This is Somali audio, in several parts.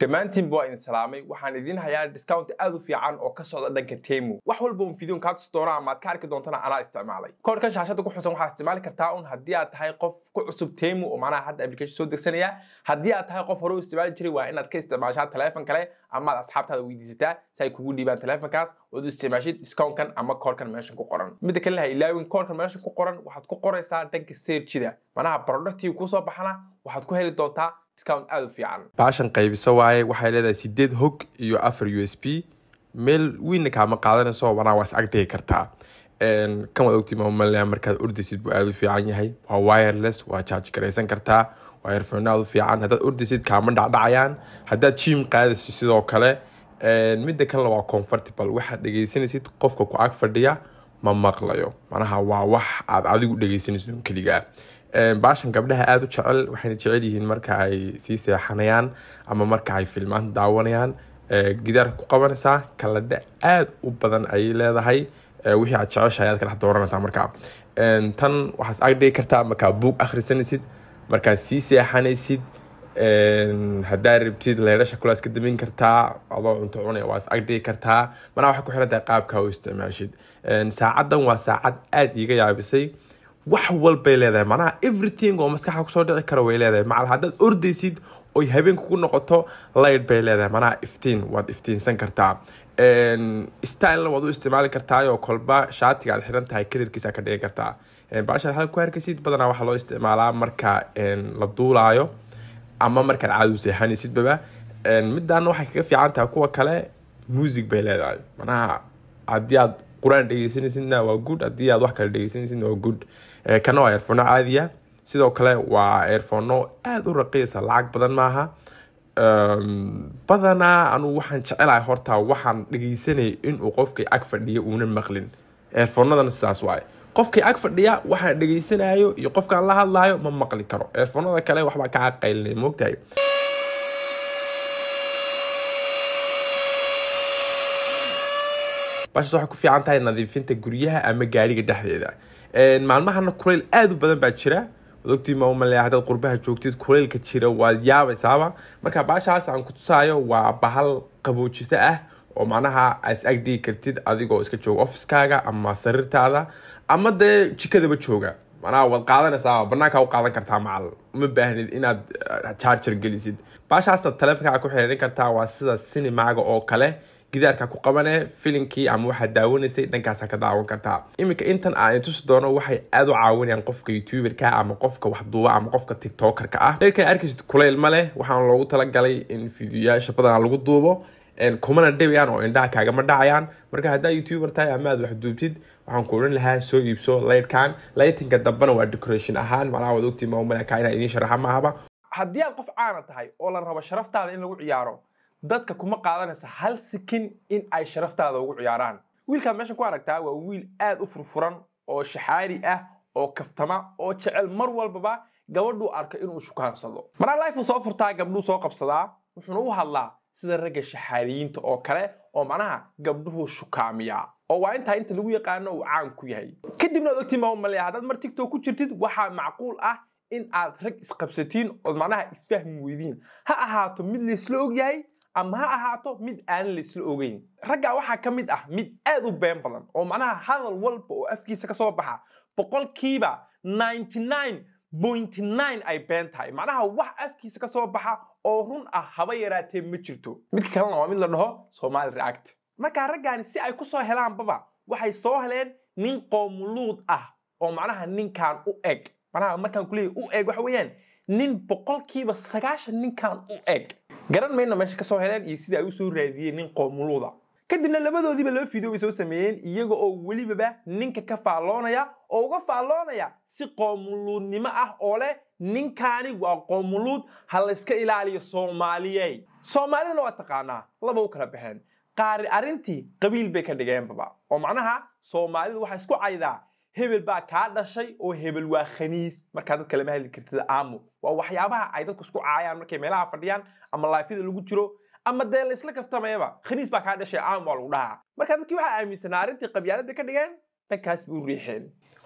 dhammaantiinba waa idin salaamay waxaan idiin hayaa discount aad u fiican oo ka socda dhanka temu wax walba un fideon kaa tusi doona amaad ka arki doontana anaa isticmaalay koodhkan shaashadda ku xusan waxaad isticmaali kartaa un haddii aad tahay qof ku cusub temu oo macnaha hadda application soo degsanaya haddii aad tahay qof hore u isticmaali jiray waa inaad ka isticmaashaa taleefon kale ama asxaabtaada weydiisataa si ay kugu dhiibaan taleefonkaas ood u isticmaashid discountkan ama koodhkan meeshan ku qoran midda kalena ha ilaawin koodhkan meeshan ku qoran waxaad ku qoraysaa dhanka seerjida macnaha productiga kusoo baxana waxaad ku heli doontaa discount aad u fiican baashan qaybiso waaye waxay leedahay sideed hog iyo afar u s b meel weynna kaama qaadanayso wanaa waa agdhigi kartaa kan waad ogti maamaleya markaad ordaysid buu aada u fiican yahay waa wireless waa jaaji garaysan kartaa waa irfoona aad u fiican haddaad ordaysid kaama dhacdhacayaan haddaad jim qaadaysid sidoo kale midda kalena waa comfortable waxaad dhegaysanaysid qofka ku ag fadhiya ma maqlayo macnaha waa wax aad adigu dhegaysanayso keligaa baashan gabdhaha aada u jecel waxayna jecel yihiin marka ay sii seexanayaan ama marka ay filmaan daawanayaan gidaarka ku qabanaysaa kaladha aada u badan ayay leedahay wixii aad jeceshahay aad ka dooranaysaa markaa tan waxaas agdhigi kartaa markaa buug akhrisanaysid markaa sii seexanaysid haddaa rabtid leydhasha kulaas ka damayn kartaa adoo cunto cunay waa is agdhigi kartaa manaa waxay ku xirantahay qaabka u isticmaashid saacaddan waa saacad aada iiga yaabisay wax walbay leedahay macnaha everything oo maskaxda kusoo dhici kara way leedahay macal haddaad ordaysid oy habeenka ku noqoto light bay leedahay macnaha iftiin waad iftiinsan kartaa stylena waad u isticmaali kartaayoo kolba shaatiga aad xiran tahay kalarkiisa ka dhigi kartaa baashaad xal ku harkaysid badanaa waxaa loo isticmaalaa marka la duulaayo ama markaad caadi u seexanaysidbaba waxay kaga fiican tahay kuwa kale music bay leedahay macnaha haddii aad qur-aan dhegeysanaysidna waa good haddii aad wax kale dhegeysanaysidna waa good eh, kana waa eerfono caadiya sidoo kale waa eerfono aada u raqiisa lacag badan maaha ehm, badanaa anugu waxaan jecelahay horta waxaan dhegeysanaya inuu qofkii ag fadhiya uuna maqlin erfonadana sidaas waaye qofkii ag fadhiya waxaan dhegeysanayo iyo qofkaan la hadlayo ma maqli karo eerfonada kale waxbaa kaa qaylinay moogtahay bahas waxay ku fiican tahay nadiifinta guryaha ama gaariga dhexdeeda maalmahana kulayl aada u badan baa jira ogtii maamale hadaad qurbaha joogtid kulaylka jira waad yaabaysaaba marka baashaas aan kutusaayo waa bahal qaboojiso ah oo macnaha aad is agdhigi kartid adigoo iska jooga ofiskaaga ama sariirtaada ama dee jikadaba jooga manaa waad qaadanaysaa banaankaa u qaadan kartaa macal uma baahnid inaad eh, charger gelisid baashaasna taleefonkaa ku xiriirin kartaa waa sida sinimaaga oo kale gidaarka ku qabane filinkii ama waxaad daawanaysay dhankaasaa ka daawan kartaa iminka intan aan tusi doono waxay aad u caawinayaan qofka youtuberka ama qofka waxduuba ama qofka tiktokerka ah dherkan arkaysid kuleyl ma leh waxaana loogu talagalay in fideoyaasha badanaa lagu duubo kumana dhibayaan oo indhaha kaagama dhacayaan marka haddaa youtuber tahay ama aad wax duubtid waxaan ku odhan lahaa soo iibso laydhkan laytinka dambena waa decoration ahaan macnaha waad ogtii maumalekaa inaa idiin sharaxa maahaba haddii aad qof caana tahay oo la rabo sharaftaada in lagu ciyaaro dadka kuma qaadanaysa hal sikin in ay sharaftaada ugu ciyaaraan wiilkaad meeshan ku aragtaa waa wiil aad u furfuran oo shaxaari ah oo kaftama oo jecel mar walbaba gabadhuu arko inuu shukaansado marna lifeu soo furtaa gabdhuu soo qabsadaa wuxuuna u hadlaa sida ragga shaxaariyiinta oo kale oo macnaha gabdhuhu shukaamiya oo waa intaa inta lagu yaqaano uu caan ku yahay kadibna ad ogtiin baa umaleya haddaad mar tigtok ku jirtid waxaa macquul ah in aad rag isqabsatiin ood macnaha isfahmi weydiin ha ahaato mid laysla og yahay ama ha ahaato mid aanan laisla ogeyn raggaa waxaa ka mid ah mid aad u been badan oo macnaha hadal walba oo afkiisa ka soo baxa boqolkiiba ay been tahay macnaha wax afkiisa ka soo baxa oo run ah haba yaraatee ma jirto midka kalena waa mid la dhaho somali react markaa raggaani si ay ku soo helaanbaba waxay soo heleen nin qoomuluud ah oo macnaha ninkaan u eg macnaha markaan kuleeya u eg waxa weeyaan nin boqolkiiba sagaashan ninkaan u eg garan mayna meesha ka soo heleen iyo sida ay u soo raadiyeen nin qoomuluuda kadibna labadoodiiba laba bay soo sameeyeen iyaga oo welibaba ninka ka faalloonaya oo uga faalloonaya si qoomuluudnimo ah oo leh ninkaani waa qoomuluud ha layska ilaaliyo soomaaliyey soomaalidana waa taqaanaa laba u kala baxeen qaari arrintii qabiil bay ka dhigeenbaba oo macnaha soomaalidu waxaa isku caydaa hebel baa kaa dhashay oo hebel waa khaniis markaa dadka lama hadli kartid aamo waa waxyaabaha ay dadku isku caayaan markay meelaha fadhiyaan ama laafyada lagu jiro ama dee laysla kaftamayaba khaniis baa kaa dhashay aamo baa lagu dhahaa markaa dadkii waxaa aaminsanaa arrintii qabyaaladda ka dhigeen dhankaas bay u riixeen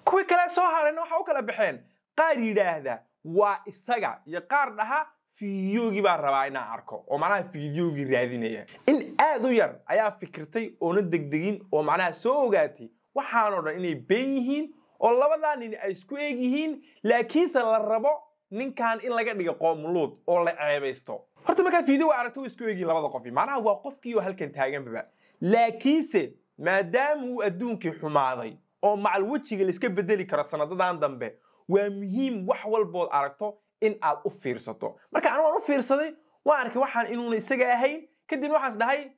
kuwii kale soo harayna waxa u kala baxeen qaar yidhaahda waa isaga iyo qaar dhaha fiidiyoogii baan rabaa inaan arko oo macnaha fiidiyoogii raadinaya in aad u yar ayaa fikirtay oona degdegin oo macnaha soo ogaatay waxaanoo dhan inay been yihiin oo labadaa nin ay isku eeg yihiin laakiinse la rabo ninkan in laga dhiga qoomuluud oo la ceebaysto horta markaa fiidiyo wa aragto way isku eegyihin labada qofi macnaha waa qofkii oo halkan taaganbaba laakiinse maadaama uu adduunkii xumaaday oo macal wejiga layska bedeli karo sannadadan dambe waa muhiim wax walbood aragto in aad u fiirsato marka anu waan u fiirsaday waan arkay waxaan inuuna isaga ahayn kadibna waxaas dhahay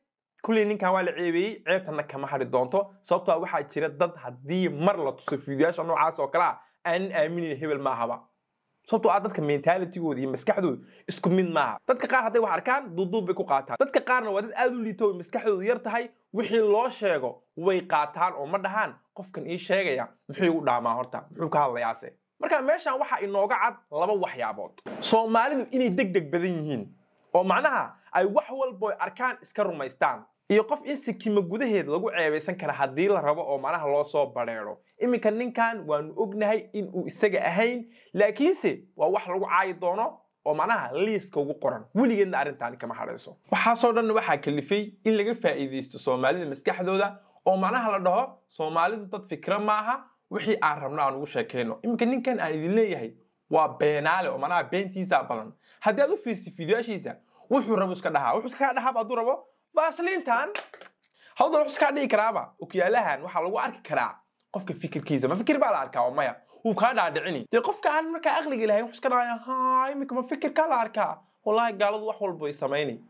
kulley ninkan waa la ceebeeyey ceebtanna kama hari doonto sababtoa waxaa jira dad haddii mar la tuso fiidiyaasha noocaas oo kalea ah, aanin aaminin hebel maahaba sababtoo ah dadka mentalitigooda iyo maskaxdooda isku mid maaha dadka qaar hadday wax arkaan duuduub bay ku qaataan dadka qaarna waa dad aad u liita oy maskaxdoodu yar tahay wixii loo sheego way qaataan oo ma dhahaan qofkan ii sheegaya muxuu igu dhaamaa horta muxuu ka hadlayaase marka meeshan waxaa inooga cad laba waxyaabood soomaalidu inay deg deg badan yihiin oo macnaha ay wax walba oy arkaan iska rumaystaan iyo qof in sikimo gudaheed lagu ceebaysan kara haddii la rabo oo macnaha loo soo bareero iminka ninkan waanu ognahay in uu isaga ahayn laakiinse waa wax lagu caayi doono oo macnaha liiska ugu qoran weligeedna arrintaani kama hadhayso waxaasoo dhan waxaa kalifay in laga faa'iidaysto soomaalida maskaxdooda oo macnaha la dhaho soomaalidu dad fikra maaha wixii aan rabno aan ugu sheekayno iminka ninkan aan idin leeyahay waa beenaale oo macnaha beentiisa badan haddii aad u fiirsid fiidiyoashiisa wuxuu rabo iska dhahaa wuxuu iskaga dhahaaba hadduu rabo faasliintan hawdan wax iskaa dhigi karaaba okyaalahan waxaa lagu arki karaa qofka fikirkiisa ma fikir baa la arkaa oo maya wuu kaa dhaadhicini dee qofka aan markaa aqliga lahayn wax iska dhahaya ha imika ma fikirkaa la arkaa wallaahi gaaladu wax walba ay samaynay